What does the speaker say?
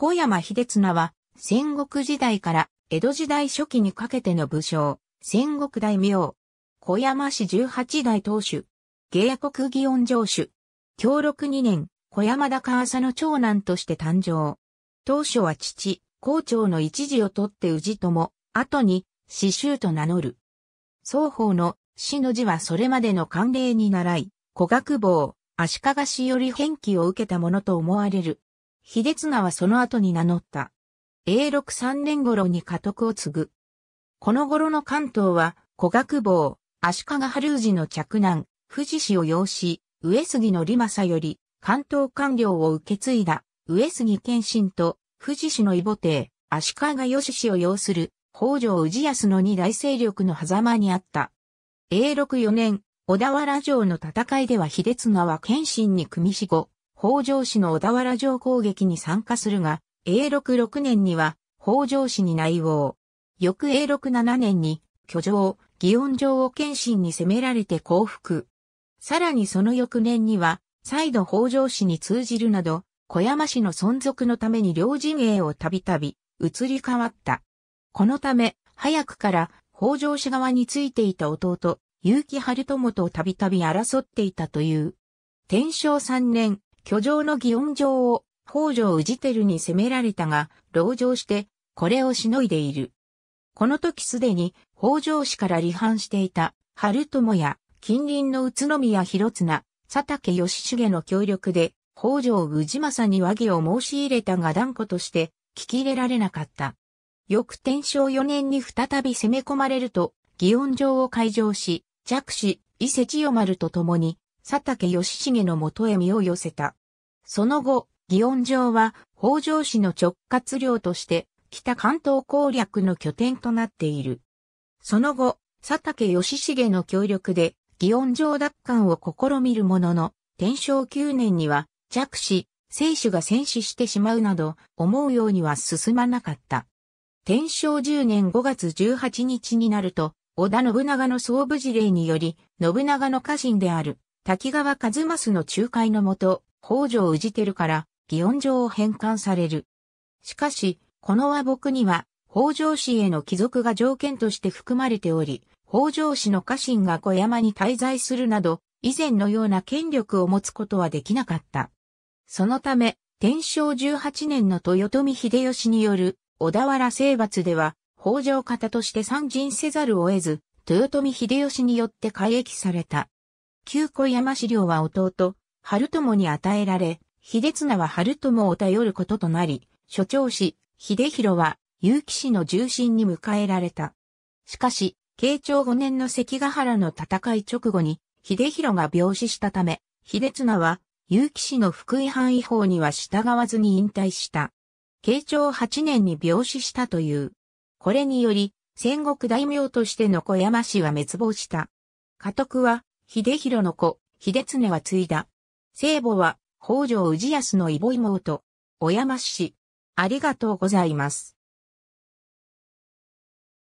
小山秀綱は、戦国時代から江戸時代初期にかけての武将、戦国大名。小山氏十八代当主。芸国祇園城主。協禄二年、小山田川佐の長男として誕生。当初は父、校長の一時を取って氏友、後に、死衆と名乗る。双方の死の字はそれまでの慣例に倣い、古学坊、足利氏より返記を受けたものと思われる。秀綱はその後に名乗った。永禄3年頃に家督を継ぐ。この頃の関東は、古学坊、足利春氏の嫡男、富士氏を養子、上杉の利政より、関東官僚を受け継いだ、上杉謙信と、富士氏の異母帝、足利義氏を要する、北条氏康の二大勢力の狭間にあった。永禄4年、小田原城の戦いでは秀綱は謙信に組み死後、北条氏の小田原城攻撃に参加するが、永禄6年には北条氏に内応。翌永禄7年に居城、祇園城を謙信に攻められて降伏。さらにその翌年には、再度北条氏に通じるなど、小山氏の存続のために両陣営をたびたび移り変わった。このため、早くから北条氏側についていた弟、結城春友とたびたび争っていたという。天正3年、居城の祇園城を北条氏輝に攻められたが、籠城して、これをしのいでいる。この時すでに北条氏から離反していた、春友や近隣の宇都宮広綱、佐竹義重の協力で、北条氏政に和議を申し入れたが断固として、聞き入れられなかった。翌天正4年に再び攻め込まれると、祇園城を開城し、弱子、伊勢千代丸と共に、佐竹義重の元へ身を寄せた。その後、祇園城は北条氏の直轄領として北関東攻略の拠点となっている。その後、佐竹義重の協力で祇園城奪還を試みるものの、天正9年には弱視、聖主が戦死してしまうなど、思うようには進まなかった。天正10年5月18日になると、織田信長の総武事例により、信長の家臣である滝川一益の仲介のもと、北条氏るから、祇園城を返還される。しかし、この和睦には、北条氏への帰属が条件として含まれており、北条氏の家臣が小山に滞在するなど、以前のような権力を持つことはできなかった。そのため、天正18年の豊臣秀吉による小田原征伐では、北条方として参陣せざるを得ず、豊臣秀吉によって改易された。旧小山資料は弟、春友に与えられ、秀綱は春友を頼ることとなり、所長氏、秀弘は、結城氏の重臣に迎えられた。しかし、慶長5年の関ヶ原の戦い直後に、秀弘が病死したため、秀綱は、結城氏の福井藩違法には従わずに引退した。慶長8年に病死したという。これにより、戦国大名としての小山氏は滅亡した。家督は、秀広の子、秀常は継いだ。聖母は、北条氏康の異母妹、小山氏。ありがとうございます。